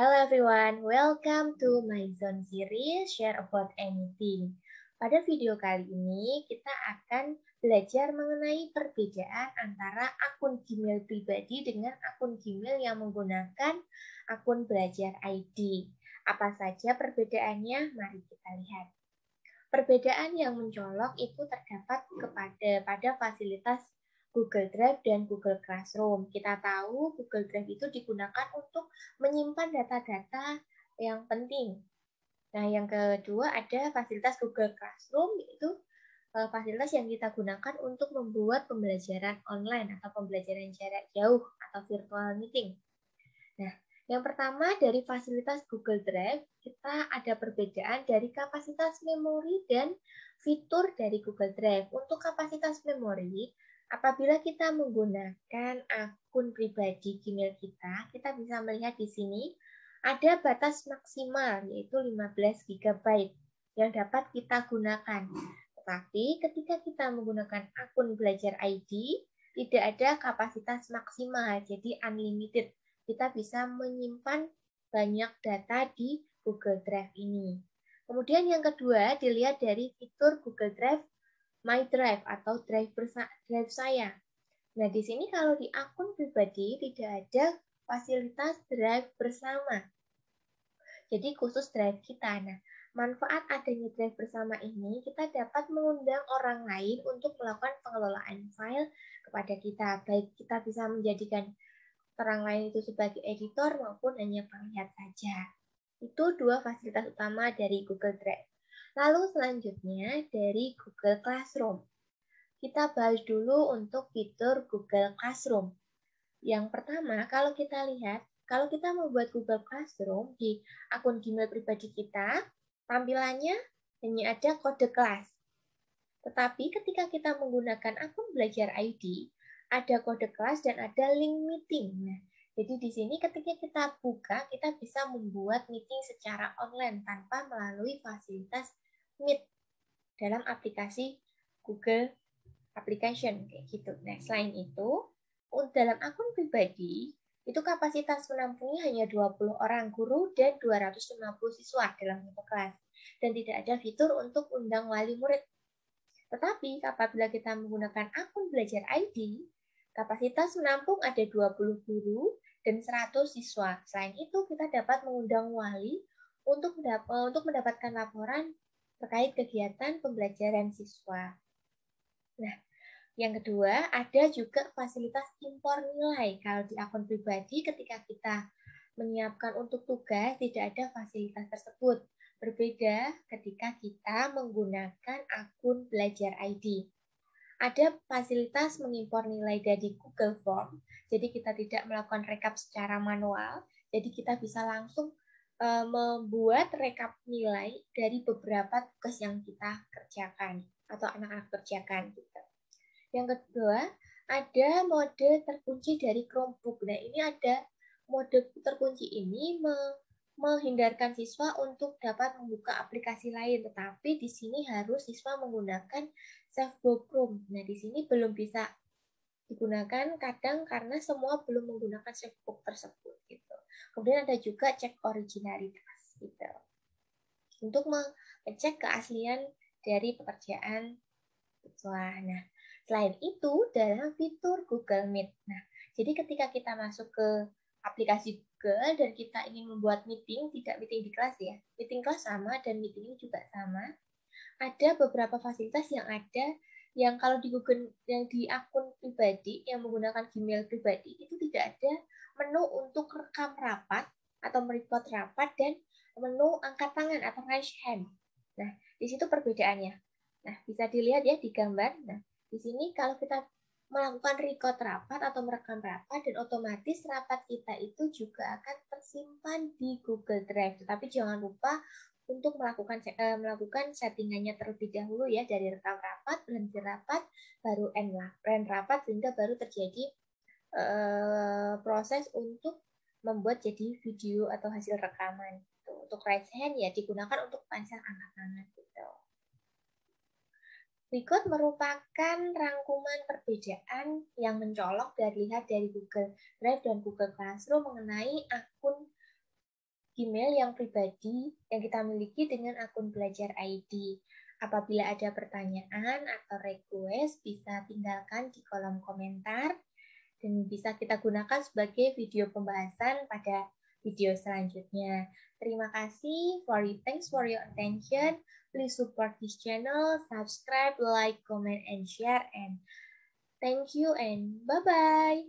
Hello everyone, welcome to my zone series Share About Anything. Pada video kali ini kita akan belajar mengenai perbedaan antara akun Gmail pribadi dengan akun Gmail yang menggunakan akun belajar ID. Apa saja perbedaannya? Mari kita lihat. Perbedaan yang mencolok itu terdapat kepada pada fasilitas Google Drive dan Google Classroom. Kita tahu Google Drive itu digunakan untuk menyimpan data-data yang penting. Nah, yang kedua ada fasilitas Google Classroom, yaitu eh, fasilitas yang kita gunakan untuk membuat pembelajaran online atau pembelajaran jarak jauh atau virtual meeting. Nah, yang pertama dari fasilitas Google Drive, kita ada perbedaan dari kapasitas memori dan fitur dari Google Drive. Untuk kapasitas memori, Apabila kita menggunakan akun pribadi Gmail kita, kita bisa melihat di sini ada batas maksimal yaitu 15 GB yang dapat kita gunakan. Tetapi ketika kita menggunakan akun Belajar ID, tidak ada kapasitas maksimal, jadi unlimited. Kita bisa menyimpan banyak data di Google Drive ini. Kemudian yang kedua, dilihat dari fitur Google Drive my drive atau drive drive saya. Nah, di sini kalau di akun pribadi tidak ada fasilitas drive bersama. Jadi khusus drive kita. Nah, manfaat adanya drive bersama ini kita dapat mengundang orang lain untuk melakukan pengelolaan file kepada kita. Baik kita bisa menjadikan orang lain itu sebagai editor maupun hanya penglihat saja. Itu dua fasilitas utama dari Google Drive. Lalu selanjutnya dari Google Classroom. Kita bahas dulu untuk fitur Google Classroom. Yang pertama, kalau kita lihat, kalau kita membuat Google Classroom di akun Gmail pribadi kita, tampilannya hanya ada kode kelas. Tetapi ketika kita menggunakan akun Belajar ID, ada kode kelas dan ada link meeting. Nah, jadi di sini ketika kita buka, kita bisa membuat meeting secara online tanpa melalui fasilitas Meet dalam aplikasi Google Application kayak gitu. Nah, selain itu, dalam akun pribadi itu kapasitas menampungnya hanya 20 orang guru dan 250 siswa dalam satu kelas dan tidak ada fitur untuk undang wali murid. Tetapi apabila kita menggunakan akun belajar ID, kapasitas menampung ada 20 guru dan 100 siswa. Selain itu, kita dapat mengundang wali untuk eh, untuk mendapatkan laporan terkait kegiatan pembelajaran siswa. Nah, yang kedua, ada juga fasilitas impor nilai. Kalau di akun pribadi, ketika kita menyiapkan untuk tugas, tidak ada fasilitas tersebut. Berbeda ketika kita menggunakan akun belajar ID ada fasilitas mengimpor nilai dari Google Form. Jadi kita tidak melakukan rekap secara manual, jadi kita bisa langsung e, membuat rekap nilai dari beberapa tugas yang kita kerjakan atau anak-anak kerjakan gitu. Yang kedua, ada mode terkunci dari Chromebook. Nah, ini ada mode terkunci ini meng menghindarkan siswa untuk dapat membuka aplikasi lain, tetapi di sini harus siswa menggunakan Safe Chrome. Nah, di sini belum bisa digunakan kadang karena semua belum menggunakan checkbook tersebut gitu. Kemudian ada juga cek originalitas gitu. Untuk mengecek keaslian dari pekerjaan siswa. Nah, selain itu dalam fitur Google Meet. Nah, jadi ketika kita masuk ke aplikasi Google dan kita ingin membuat meeting, tidak meeting di kelas ya. Meeting kelas sama dan meeting juga sama. Ada beberapa fasilitas yang ada yang kalau di Google yang di akun pribadi yang menggunakan Gmail pribadi itu tidak ada menu untuk rekam rapat atau merecord rapat dan menu angkat tangan atau raise hand. Nah, di situ perbedaannya. Nah, bisa dilihat ya di gambar. Nah, di sini kalau kita melakukan record rapat atau merekam rapat dan otomatis rapat kita itu juga akan tersimpan di Google Drive. Tetapi jangan lupa untuk melakukan eh, melakukan settingannya terlebih dahulu ya dari rekam rapat, berhenti rapat, baru end, end rapat sehingga baru terjadi eh, proses untuk membuat jadi video atau hasil rekaman. Untuk right hand ya digunakan untuk panjang anak-anak. Berikut merupakan rangkuman perbedaan yang mencolok dari lihat dari Google Drive dan Google Classroom mengenai akun Gmail yang pribadi yang kita miliki dengan akun Belajar ID. Apabila ada pertanyaan atau request, bisa tinggalkan di kolom komentar dan bisa kita gunakan sebagai video pembahasan pada video selanjutnya. Terima kasih for your Thanks for your attention. Please support this channel, subscribe, like, comment, and share. And thank you and bye-bye.